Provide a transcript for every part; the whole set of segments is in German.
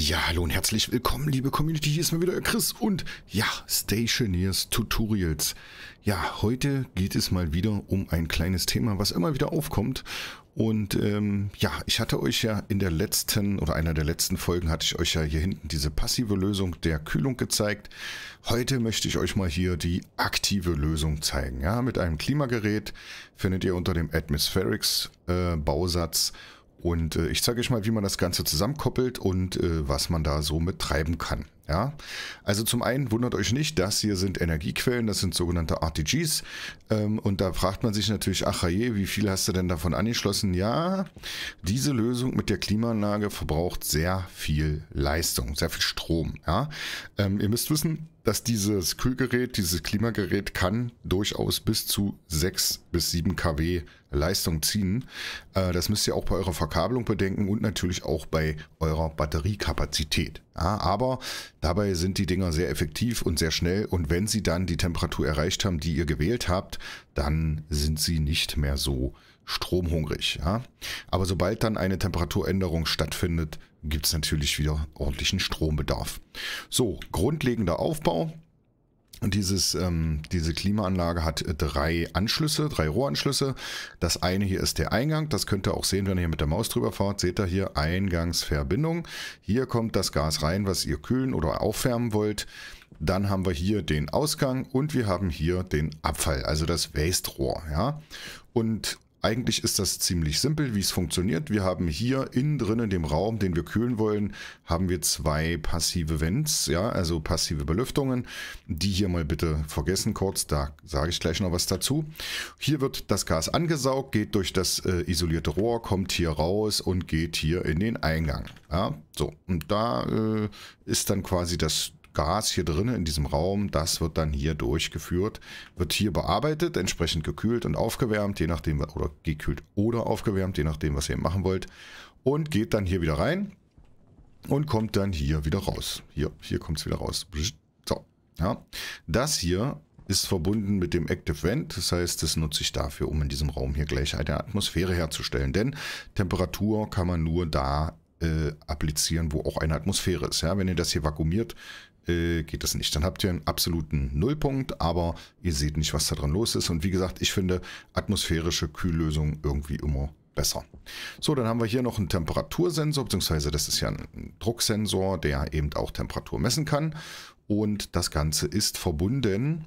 Ja, hallo und herzlich willkommen, liebe Community. Hier ist mal wieder Chris und ja, Stationers Tutorials. Ja, heute geht es mal wieder um ein kleines Thema, was immer wieder aufkommt. Und ähm, ja, ich hatte euch ja in der letzten oder einer der letzten Folgen hatte ich euch ja hier hinten diese passive Lösung der Kühlung gezeigt. Heute möchte ich euch mal hier die aktive Lösung zeigen. Ja, mit einem Klimagerät findet ihr unter dem Atmospherics äh, Bausatz. Und äh, ich zeige euch mal, wie man das Ganze zusammenkoppelt und äh, was man da so mit treiben kann. Ja? Also zum einen wundert euch nicht, das hier sind Energiequellen, das sind sogenannte RTGs. Ähm, und da fragt man sich natürlich, ach je, wie viel hast du denn davon angeschlossen? Ja, diese Lösung mit der Klimaanlage verbraucht sehr viel Leistung, sehr viel Strom. Ja? Ähm, ihr müsst wissen, dass dieses Kühlgerät, dieses Klimagerät kann durchaus bis zu 6 bis 7 kW Leistung ziehen. Äh, das müsst ihr auch bei eurer Verkabelung bedenken und natürlich auch bei eurer Batteriekapazität. Ja, aber dabei sind die Dinger sehr effektiv und sehr schnell und wenn sie dann die Temperatur erreicht haben, die ihr gewählt habt, dann sind sie nicht mehr so stromhungrig. Ja? Aber sobald dann eine Temperaturänderung stattfindet, gibt es natürlich wieder ordentlichen Strombedarf. So, grundlegender Aufbau. Und dieses, ähm, diese Klimaanlage hat äh, drei Anschlüsse, drei Rohranschlüsse. Das eine hier ist der Eingang. Das könnt ihr auch sehen, wenn ihr mit der Maus drüber fahrt. Seht ihr hier Eingangsverbindung. Hier kommt das Gas rein, was ihr kühlen oder aufwärmen wollt. Dann haben wir hier den Ausgang und wir haben hier den Abfall, also das Waste-Rohr. Ja? Und eigentlich ist das ziemlich simpel, wie es funktioniert. Wir haben hier innen drin in dem Raum, den wir kühlen wollen, haben wir zwei passive Vents, ja, also passive Belüftungen. Die hier mal bitte vergessen kurz, da sage ich gleich noch was dazu. Hier wird das Gas angesaugt, geht durch das äh, isolierte Rohr, kommt hier raus und geht hier in den Eingang. Ja, so, und da äh, ist dann quasi das Gas hier drinnen in diesem Raum, das wird dann hier durchgeführt, wird hier bearbeitet, entsprechend gekühlt und aufgewärmt, je nachdem, oder gekühlt oder aufgewärmt, je nachdem, was ihr machen wollt. Und geht dann hier wieder rein und kommt dann hier wieder raus. Hier, hier kommt es wieder raus. So, ja. Das hier ist verbunden mit dem Active Vent. Das heißt, das nutze ich dafür, um in diesem Raum hier gleich eine Atmosphäre herzustellen. Denn Temperatur kann man nur da äh, applizieren, wo auch eine Atmosphäre ist. Ja, wenn ihr das hier vakuumiert, äh, geht das nicht. Dann habt ihr einen absoluten Nullpunkt, aber ihr seht nicht, was da drin los ist. Und wie gesagt, ich finde atmosphärische Kühllösung irgendwie immer besser. So, dann haben wir hier noch einen Temperatursensor, beziehungsweise das ist ja ein Drucksensor, der eben auch Temperatur messen kann. Und das Ganze ist verbunden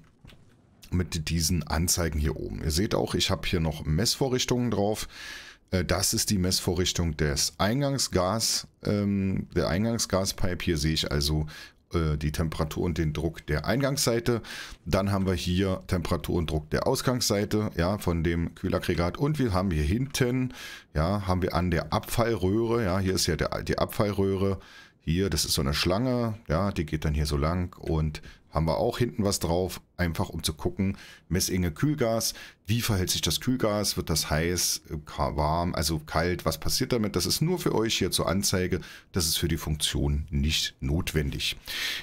mit diesen Anzeigen hier oben. Ihr seht auch, ich habe hier noch Messvorrichtungen drauf. Äh, das ist die Messvorrichtung des Eingangsgas, ähm, der Eingangsgaspipe. Hier sehe ich also äh, die Temperatur und den Druck der Eingangsseite. Dann haben wir hier Temperatur und Druck der Ausgangsseite, ja, von dem Kühlaggregat. Und wir haben hier hinten, ja, haben wir an der Abfallröhre, ja, hier ist ja der, die Abfallröhre. Hier, das ist so eine Schlange, ja, die geht dann hier so lang und haben wir auch hinten was drauf, einfach um zu gucken, Messenge Kühlgas, wie verhält sich das Kühlgas, wird das heiß, warm, also kalt, was passiert damit? Das ist nur für euch hier zur Anzeige, das ist für die Funktion nicht notwendig.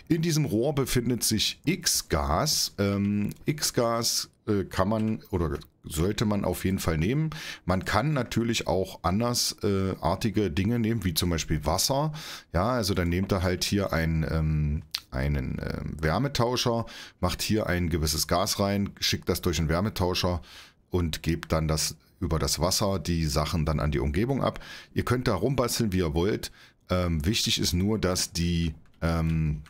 In diesem Rohr befindet sich X-Gas. Ähm, X-Gas äh, kann man oder sollte man auf jeden Fall nehmen. Man kann natürlich auch andersartige äh, Dinge nehmen, wie zum Beispiel Wasser. Ja, also dann nehmt ihr halt hier ein, ähm, einen äh, Wärmetauscher, macht hier ein gewisses Gas rein, schickt das durch einen Wärmetauscher und gebt dann das über das Wasser die Sachen dann an die Umgebung ab. Ihr könnt da rumbasteln, wie ihr wollt. Ähm, wichtig ist nur, dass die ähm,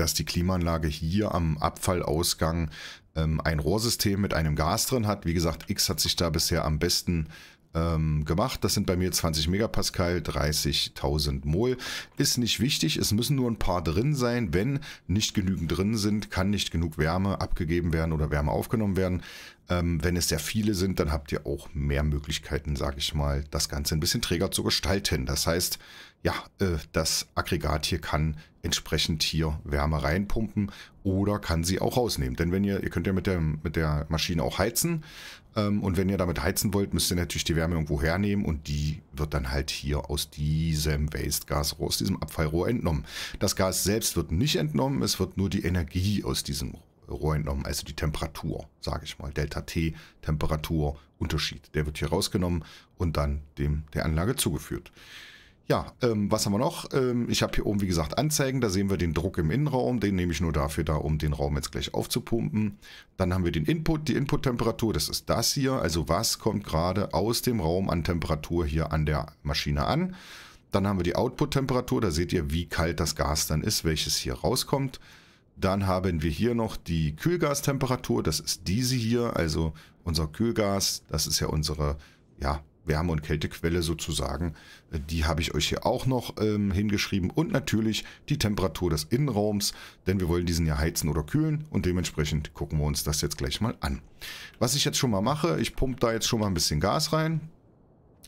dass die Klimaanlage hier am Abfallausgang ähm, ein Rohrsystem mit einem Gas drin hat. Wie gesagt, X hat sich da bisher am besten ähm, gemacht. Das sind bei mir 20 Megapascal, 30.000 Mol. Ist nicht wichtig, es müssen nur ein paar drin sein. Wenn nicht genügend drin sind, kann nicht genug Wärme abgegeben werden oder Wärme aufgenommen werden. Ähm, wenn es sehr viele sind, dann habt ihr auch mehr Möglichkeiten, sage ich mal, das Ganze ein bisschen träger zu gestalten. Das heißt, ja, äh, das Aggregat hier kann entsprechend hier Wärme reinpumpen oder kann sie auch rausnehmen. Denn wenn ihr, ihr könnt ja mit der, mit der Maschine auch heizen ähm, und wenn ihr damit heizen wollt, müsst ihr natürlich die Wärme irgendwo hernehmen und die wird dann halt hier aus diesem Waste-Gasrohr, aus diesem Abfallrohr entnommen. Das Gas selbst wird nicht entnommen, es wird nur die Energie aus diesem Rohr Rohr entnommen, also die Temperatur, sage ich mal, Delta T, Temperaturunterschied. Der wird hier rausgenommen und dann dem der Anlage zugeführt. Ja, ähm, was haben wir noch? Ähm, ich habe hier oben, wie gesagt, Anzeigen. Da sehen wir den Druck im Innenraum. Den nehme ich nur dafür da, um den Raum jetzt gleich aufzupumpen. Dann haben wir den Input, die Inputtemperatur. Das ist das hier. Also was kommt gerade aus dem Raum an Temperatur hier an der Maschine an. Dann haben wir die Output-Temperatur. Da seht ihr, wie kalt das Gas dann ist, welches hier rauskommt. Dann haben wir hier noch die Kühlgastemperatur. Das ist diese hier, also unser Kühlgas. Das ist ja unsere ja, Wärme- und Kältequelle sozusagen. Äh, die habe ich euch hier auch noch ähm, hingeschrieben. Und natürlich die Temperatur des Innenraums, denn wir wollen diesen ja heizen oder kühlen. Und dementsprechend gucken wir uns das jetzt gleich mal an. Was ich jetzt schon mal mache, ich pumpe da jetzt schon mal ein bisschen Gas rein.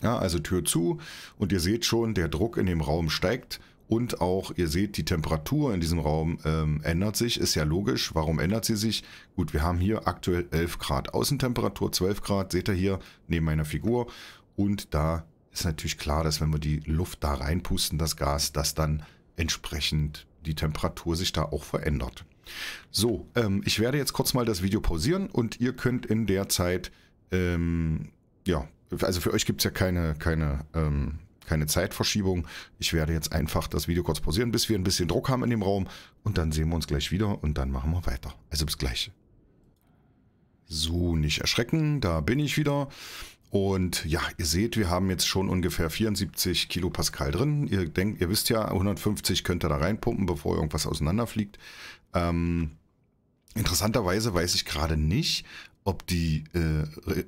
Ja, also Tür zu und ihr seht schon, der Druck in dem Raum steigt und auch, ihr seht, die Temperatur in diesem Raum ähm, ändert sich, ist ja logisch. Warum ändert sie sich? Gut, wir haben hier aktuell 11 Grad Außentemperatur, 12 Grad, seht ihr hier neben meiner Figur. Und da ist natürlich klar, dass wenn wir die Luft da reinpusten, das Gas, dass dann entsprechend die Temperatur sich da auch verändert. So, ähm, ich werde jetzt kurz mal das Video pausieren und ihr könnt in der Zeit, ähm, ja, also für euch gibt es ja keine, keine ähm, keine Zeitverschiebung. Ich werde jetzt einfach das Video kurz pausieren, bis wir ein bisschen Druck haben in dem Raum. Und dann sehen wir uns gleich wieder und dann machen wir weiter. Also bis gleich. So, nicht erschrecken, da bin ich wieder. Und ja, ihr seht, wir haben jetzt schon ungefähr 74 Kilopascal drin. Ihr denkt, ihr wisst ja, 150 könnt ihr da reinpumpen, bevor irgendwas auseinanderfliegt. Ähm, interessanterweise weiß ich gerade nicht, ob die äh,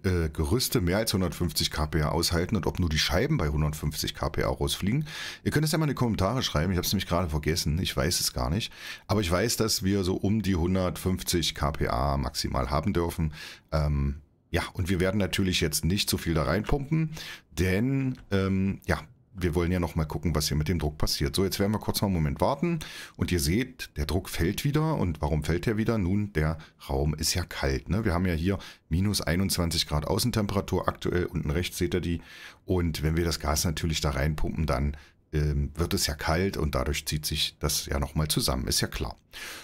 äh, Gerüste mehr als 150 kPa aushalten und ob nur die Scheiben bei 150 kPa rausfliegen. Ihr könnt es ja mal in die Kommentare schreiben. Ich habe es nämlich gerade vergessen. Ich weiß es gar nicht. Aber ich weiß, dass wir so um die 150 kPa maximal haben dürfen. Ähm, ja, und wir werden natürlich jetzt nicht so viel da reinpumpen, denn ähm, ja, wir wollen ja noch mal gucken, was hier mit dem Druck passiert. So, jetzt werden wir kurz noch einen Moment warten und ihr seht, der Druck fällt wieder. Und warum fällt er wieder? Nun, der Raum ist ja kalt. Ne? Wir haben ja hier minus 21 Grad Außentemperatur aktuell. Unten rechts seht ihr die. Und wenn wir das Gas natürlich da reinpumpen, dann ähm, wird es ja kalt und dadurch zieht sich das ja nochmal zusammen, ist ja klar.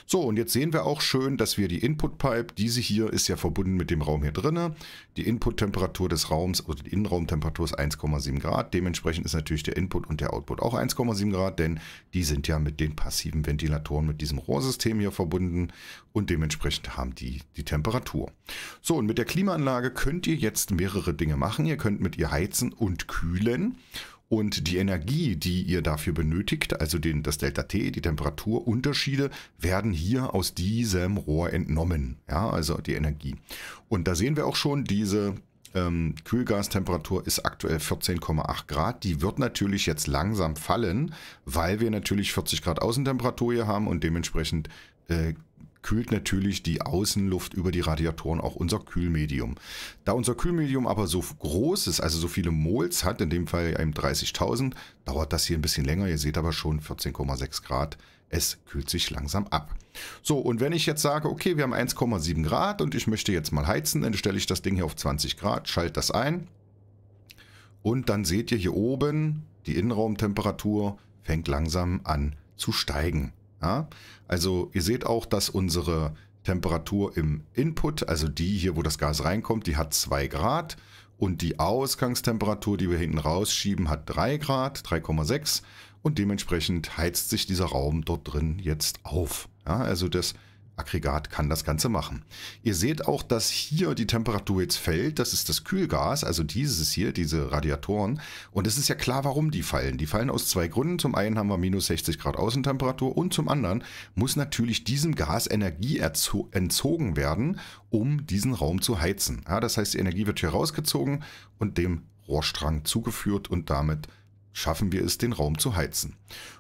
So, und jetzt sehen wir auch schön, dass wir die Input-Pipe, diese hier ist ja verbunden mit dem Raum hier drinnen. Die Input-Temperatur des Raums oder also die Innenraumtemperatur ist 1,7 Grad. Dementsprechend ist natürlich der Input und der Output auch 1,7 Grad, denn die sind ja mit den passiven Ventilatoren, mit diesem Rohrsystem hier verbunden und dementsprechend haben die die Temperatur. So, und mit der Klimaanlage könnt ihr jetzt mehrere Dinge machen. Ihr könnt mit ihr heizen und kühlen. Und die Energie, die ihr dafür benötigt, also den, das Delta T, die Temperaturunterschiede, werden hier aus diesem Rohr entnommen. Ja, also die Energie. Und da sehen wir auch schon, diese ähm, Kühlgastemperatur ist aktuell 14,8 Grad. Die wird natürlich jetzt langsam fallen, weil wir natürlich 40 Grad Außentemperatur hier haben und dementsprechend äh, kühlt natürlich die Außenluft über die Radiatoren auch unser Kühlmedium. Da unser Kühlmedium aber so groß ist, also so viele Mols hat, in dem Fall eben 30.000, dauert das hier ein bisschen länger. Ihr seht aber schon 14,6 Grad. Es kühlt sich langsam ab. So, und wenn ich jetzt sage, okay, wir haben 1,7 Grad und ich möchte jetzt mal heizen, dann stelle ich das Ding hier auf 20 Grad, schalte das ein. Und dann seht ihr hier oben, die Innenraumtemperatur fängt langsam an zu steigen. Ja? Also ihr seht auch, dass unsere Temperatur im Input, also die hier, wo das Gas reinkommt, die hat 2 Grad und die Ausgangstemperatur, die wir hinten rausschieben, hat 3 Grad, 3,6 und dementsprechend heizt sich dieser Raum dort drin jetzt auf. Ja? Also das Aggregat kann das Ganze machen. Ihr seht auch, dass hier die Temperatur jetzt fällt. Das ist das Kühlgas, also dieses hier, diese Radiatoren. Und es ist ja klar, warum die fallen. Die fallen aus zwei Gründen. Zum einen haben wir minus 60 Grad Außentemperatur und zum anderen muss natürlich diesem Gas Energie entzogen werden, um diesen Raum zu heizen. Ja, das heißt, die Energie wird hier rausgezogen und dem Rohrstrang zugeführt und damit schaffen wir es, den Raum zu heizen.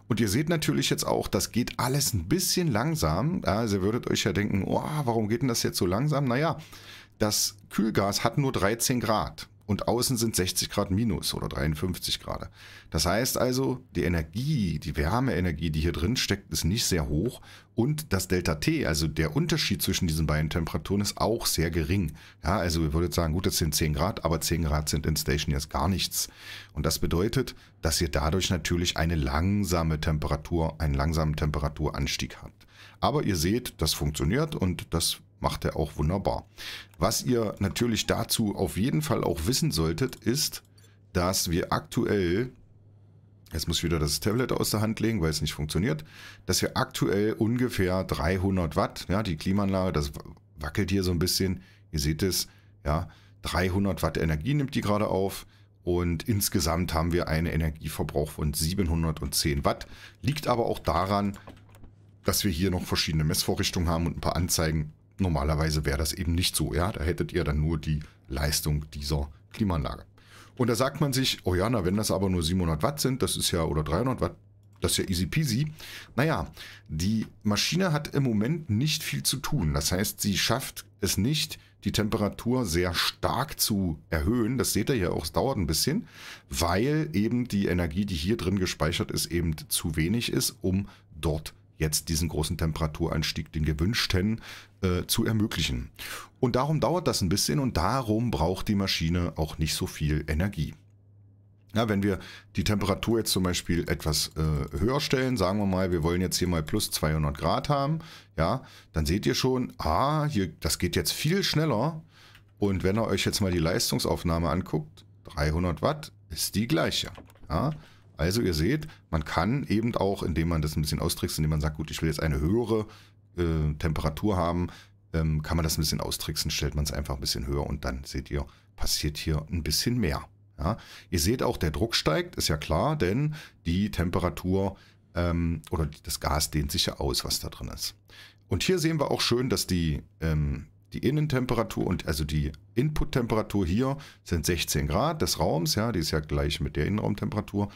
Und ihr seht natürlich jetzt auch, das geht alles ein bisschen langsam. Also ihr würdet euch ja denken, oh, warum geht denn das jetzt so langsam? Naja, das Kühlgas hat nur 13 Grad und außen sind 60 Grad minus oder 53 Grad. Das heißt also, die Energie, die Wärmeenergie, die hier drin steckt, ist nicht sehr hoch und das Delta T, also der Unterschied zwischen diesen beiden Temperaturen, ist auch sehr gering. Ja, also ihr würdet sagen, gut, das sind 10 Grad, aber 10 Grad sind in Station jetzt gar nichts. Und das bedeutet, dass ihr dadurch natürlich eine langsame Temperatur, einen langsamen Temperaturanstieg habt. Aber ihr seht, das funktioniert und das macht er auch wunderbar. Was ihr natürlich dazu auf jeden Fall auch wissen solltet, ist, dass wir aktuell, jetzt muss ich wieder das Tablet aus der Hand legen, weil es nicht funktioniert, dass wir aktuell ungefähr 300 Watt, ja, die Klimaanlage, das wackelt hier so ein bisschen, ihr seht es, ja, 300 Watt Energie nimmt die gerade auf. Und insgesamt haben wir einen Energieverbrauch von 710 Watt. Liegt aber auch daran, dass wir hier noch verschiedene Messvorrichtungen haben und ein paar Anzeigen, Normalerweise wäre das eben nicht so. Ja? Da hättet ihr dann nur die Leistung dieser Klimaanlage. Und da sagt man sich, oh ja, na, wenn das aber nur 700 Watt sind, das ist ja, oder 300 Watt, das ist ja easy peasy. Naja, die Maschine hat im Moment nicht viel zu tun. Das heißt, sie schafft es nicht, die Temperatur sehr stark zu erhöhen. Das seht ihr ja auch, es dauert ein bisschen, weil eben die Energie, die hier drin gespeichert ist, eben zu wenig ist, um dort zu jetzt diesen großen Temperaturanstieg, den gewünschten, äh, zu ermöglichen. Und darum dauert das ein bisschen und darum braucht die Maschine auch nicht so viel Energie. Ja, wenn wir die Temperatur jetzt zum Beispiel etwas äh, höher stellen, sagen wir mal, wir wollen jetzt hier mal plus 200 Grad haben, ja, dann seht ihr schon, ah, hier, das geht jetzt viel schneller. Und wenn ihr euch jetzt mal die Leistungsaufnahme anguckt, 300 Watt ist die gleiche. Ja, also ihr seht, man kann eben auch, indem man das ein bisschen austrickst, indem man sagt, gut, ich will jetzt eine höhere äh, Temperatur haben, ähm, kann man das ein bisschen austricksen, stellt man es einfach ein bisschen höher und dann seht ihr, passiert hier ein bisschen mehr. Ja? Ihr seht auch, der Druck steigt, ist ja klar, denn die Temperatur ähm, oder das Gas dehnt sich ja aus, was da drin ist. Und hier sehen wir auch schön, dass die, ähm, die Innentemperatur und also die Inputtemperatur hier sind 16 Grad des Raums, ja, die ist ja gleich mit der Innenraumtemperatur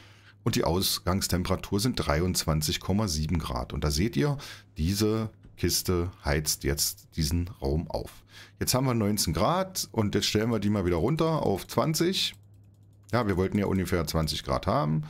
und die Ausgangstemperatur sind 23,7 Grad. Und da seht ihr, diese Kiste heizt jetzt diesen Raum auf. Jetzt haben wir 19 Grad und jetzt stellen wir die mal wieder runter auf 20. Ja, wir wollten ja ungefähr 20 Grad haben.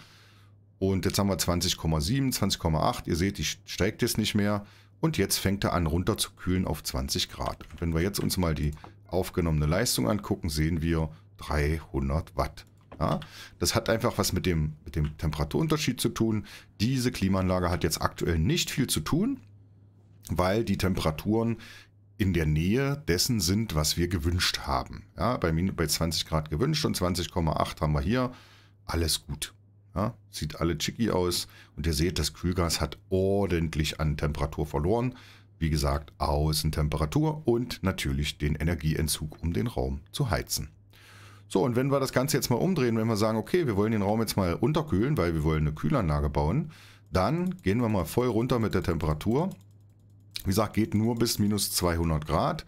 Und jetzt haben wir 20,7, 20,8. Ihr seht, die steigt jetzt nicht mehr. Und jetzt fängt er an runter zu kühlen auf 20 Grad. Und wenn wir jetzt uns mal die aufgenommene Leistung angucken, sehen wir 300 Watt. Ja, das hat einfach was mit dem, mit dem Temperaturunterschied zu tun. Diese Klimaanlage hat jetzt aktuell nicht viel zu tun, weil die Temperaturen in der Nähe dessen sind, was wir gewünscht haben. Ja, bei, bei 20 Grad gewünscht und 20,8 haben wir hier. Alles gut. Ja, sieht alle chicky aus und ihr seht, das Kühlgas hat ordentlich an Temperatur verloren. Wie gesagt, Außentemperatur und natürlich den Energieentzug, um den Raum zu heizen. So, und wenn wir das Ganze jetzt mal umdrehen, wenn wir sagen, okay, wir wollen den Raum jetzt mal unterkühlen, weil wir wollen eine Kühlanlage bauen, dann gehen wir mal voll runter mit der Temperatur. Wie gesagt, geht nur bis minus 200 Grad.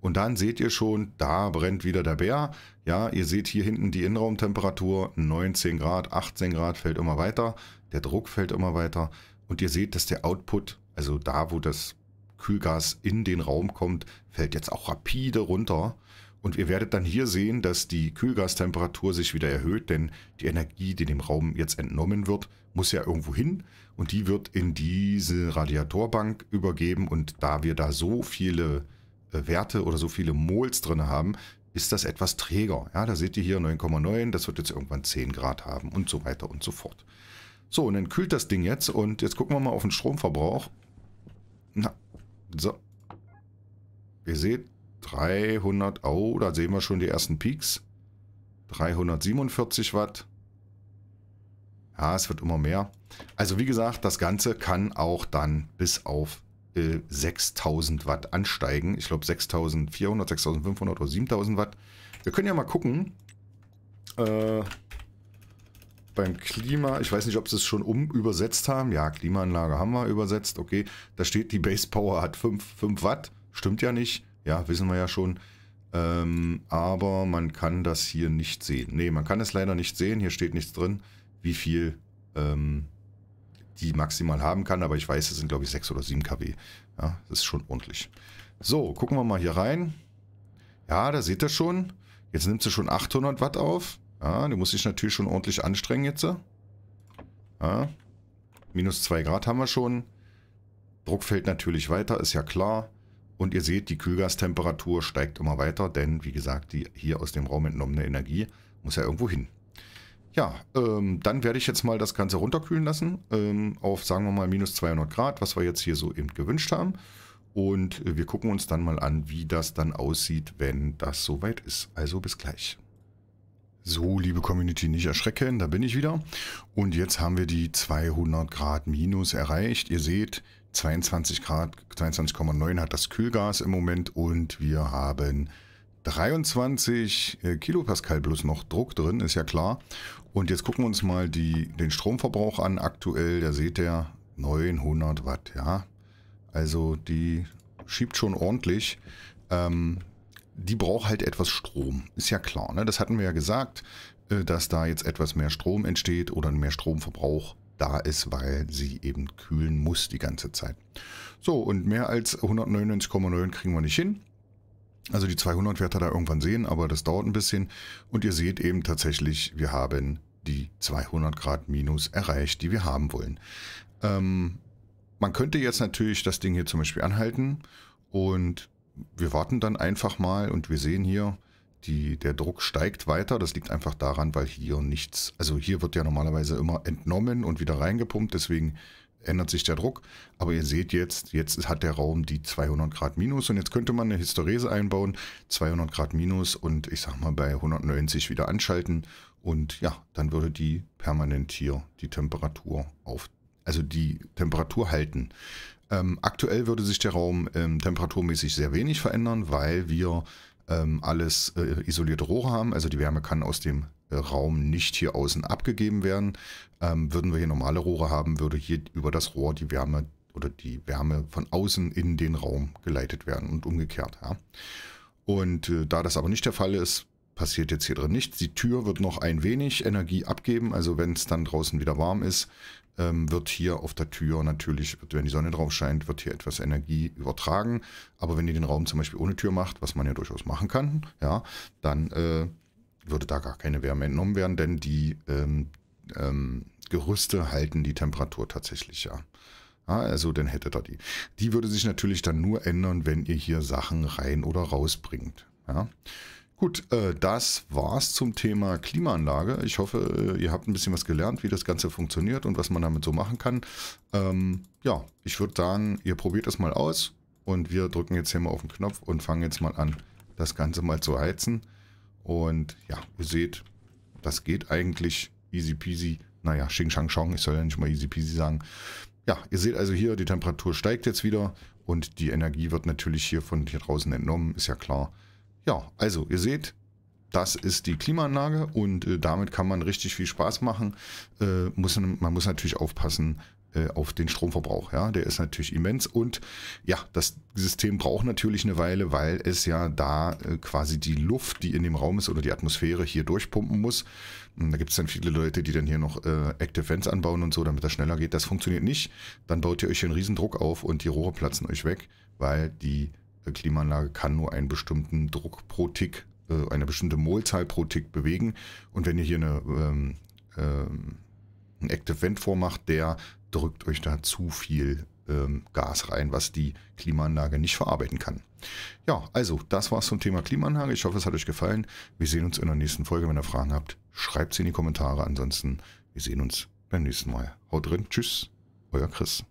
Und dann seht ihr schon, da brennt wieder der Bär. Ja, ihr seht hier hinten die Innenraumtemperatur, 19 Grad, 18 Grad fällt immer weiter. Der Druck fällt immer weiter. Und ihr seht, dass der Output, also da, wo das Kühlgas in den Raum kommt, fällt jetzt auch rapide runter. Und ihr werdet dann hier sehen, dass die Kühlgastemperatur sich wieder erhöht, denn die Energie, die dem Raum jetzt entnommen wird, muss ja irgendwo hin. Und die wird in diese Radiatorbank übergeben. Und da wir da so viele äh, Werte oder so viele Mols drin haben, ist das etwas träger. Ja, da seht ihr hier 9,9, das wird jetzt irgendwann 10 Grad haben und so weiter und so fort. So, und dann kühlt das Ding jetzt und jetzt gucken wir mal auf den Stromverbrauch. Na, so. Ihr seht, 300, oh, da sehen wir schon die ersten Peaks. 347 Watt. Ja, es wird immer mehr. Also wie gesagt, das Ganze kann auch dann bis auf äh, 6000 Watt ansteigen. Ich glaube 6400, 6500 oder 7000 Watt. Wir können ja mal gucken. Äh, beim Klima, ich weiß nicht, ob sie es schon um übersetzt haben. Ja, Klimaanlage haben wir übersetzt. Okay, da steht, die Base Power hat 5, 5 Watt. Stimmt ja nicht. Ja, wissen wir ja schon. Ähm, aber man kann das hier nicht sehen. Ne, man kann es leider nicht sehen. Hier steht nichts drin, wie viel ähm, die maximal haben kann. Aber ich weiß, es sind glaube ich 6 oder 7 kW. Ja, das ist schon ordentlich. So, gucken wir mal hier rein. Ja, da seht ihr schon. Jetzt nimmt sie schon 800 Watt auf. Ja, die muss sich natürlich schon ordentlich anstrengen jetzt. Ja, minus 2 Grad haben wir schon. Druck fällt natürlich weiter, ist ja klar. Und ihr seht, die Kühlgastemperatur steigt immer weiter, denn wie gesagt, die hier aus dem Raum entnommene Energie muss ja irgendwo hin. Ja, ähm, dann werde ich jetzt mal das Ganze runterkühlen lassen ähm, auf, sagen wir mal, minus 200 Grad, was wir jetzt hier so eben gewünscht haben. Und äh, wir gucken uns dann mal an, wie das dann aussieht, wenn das soweit ist. Also bis gleich. So, liebe Community, nicht erschrecken, da bin ich wieder. Und jetzt haben wir die 200 Grad Minus erreicht. Ihr seht, 22 Grad, 22,9 hat das Kühlgas im Moment und wir haben 23 äh, Kilopascal plus noch Druck drin, ist ja klar. Und jetzt gucken wir uns mal die, den Stromverbrauch an aktuell. Da seht ihr 900 Watt, ja. Also die schiebt schon ordentlich. Ähm, die braucht halt etwas Strom, ist ja klar. Ne? Das hatten wir ja gesagt, äh, dass da jetzt etwas mehr Strom entsteht oder mehr Stromverbrauch da ist, weil sie eben kühlen muss die ganze Zeit. So, und mehr als 199,9 kriegen wir nicht hin. Also die 200 wird er da irgendwann sehen, aber das dauert ein bisschen. Und ihr seht eben tatsächlich, wir haben die 200 Grad Minus erreicht, die wir haben wollen. Ähm, man könnte jetzt natürlich das Ding hier zum Beispiel anhalten und wir warten dann einfach mal und wir sehen hier, die, der Druck steigt weiter. Das liegt einfach daran, weil hier nichts, also hier wird ja normalerweise immer entnommen und wieder reingepumpt, deswegen ändert sich der Druck. Aber ihr seht jetzt, jetzt hat der Raum die 200 Grad Minus und jetzt könnte man eine Hysterese einbauen, 200 Grad Minus und ich sag mal bei 190 wieder anschalten und ja, dann würde die permanent hier die Temperatur auf, also die Temperatur halten. Ähm, aktuell würde sich der Raum ähm, temperaturmäßig sehr wenig verändern, weil wir ähm, alles äh, isolierte Rohre haben. Also die Wärme kann aus dem äh, Raum nicht hier außen abgegeben werden. Ähm, würden wir hier normale Rohre haben, würde hier über das Rohr die Wärme oder die Wärme von außen in den Raum geleitet werden und umgekehrt. Ja. Und äh, da das aber nicht der Fall ist, passiert jetzt hier drin nichts. Die Tür wird noch ein wenig Energie abgeben, also wenn es dann draußen wieder warm ist, ähm, wird hier auf der Tür natürlich, wenn die Sonne drauf scheint, wird hier etwas Energie übertragen. Aber wenn ihr den Raum zum Beispiel ohne Tür macht, was man ja durchaus machen kann, ja, dann äh, würde da gar keine Wärme entnommen werden, denn die ähm, ähm, Gerüste halten die Temperatur tatsächlich ja. ja. Also dann hättet ihr die. Die würde sich natürlich dann nur ändern, wenn ihr hier Sachen rein oder rausbringt. Ja. Gut, äh, das war's zum Thema Klimaanlage. Ich hoffe, äh, ihr habt ein bisschen was gelernt, wie das Ganze funktioniert und was man damit so machen kann. Ähm, ja, ich würde sagen, ihr probiert das mal aus und wir drücken jetzt hier mal auf den Knopf und fangen jetzt mal an, das Ganze mal zu heizen. Und ja, ihr seht, das geht eigentlich easy peasy. Naja, Xing Shang Shong, ich soll ja nicht mal easy peasy sagen. Ja, ihr seht also hier, die Temperatur steigt jetzt wieder und die Energie wird natürlich hier von hier draußen entnommen, ist ja klar. Ja, also ihr seht, das ist die Klimaanlage und äh, damit kann man richtig viel Spaß machen. Äh, muss, man muss natürlich aufpassen äh, auf den Stromverbrauch. Ja, der ist natürlich immens und ja, das System braucht natürlich eine Weile, weil es ja da äh, quasi die Luft, die in dem Raum ist oder die Atmosphäre hier durchpumpen muss. Und da gibt es dann viele Leute, die dann hier noch äh, Active Vents anbauen und so, damit das schneller geht. Das funktioniert nicht. Dann baut ihr euch hier einen riesen Druck auf und die Rohre platzen euch weg, weil die Klimaanlage kann nur einen bestimmten Druck pro Tick, äh, eine bestimmte Molzahl pro Tick bewegen. Und wenn ihr hier eine, ähm, ähm, einen Active Vent vormacht, der drückt euch da zu viel ähm, Gas rein, was die Klimaanlage nicht verarbeiten kann. Ja, also das war's zum Thema Klimaanlage. Ich hoffe, es hat euch gefallen. Wir sehen uns in der nächsten Folge. Wenn ihr Fragen habt, schreibt sie in die Kommentare. Ansonsten, wir sehen uns beim nächsten Mal. Haut drin. Tschüss. Euer Chris.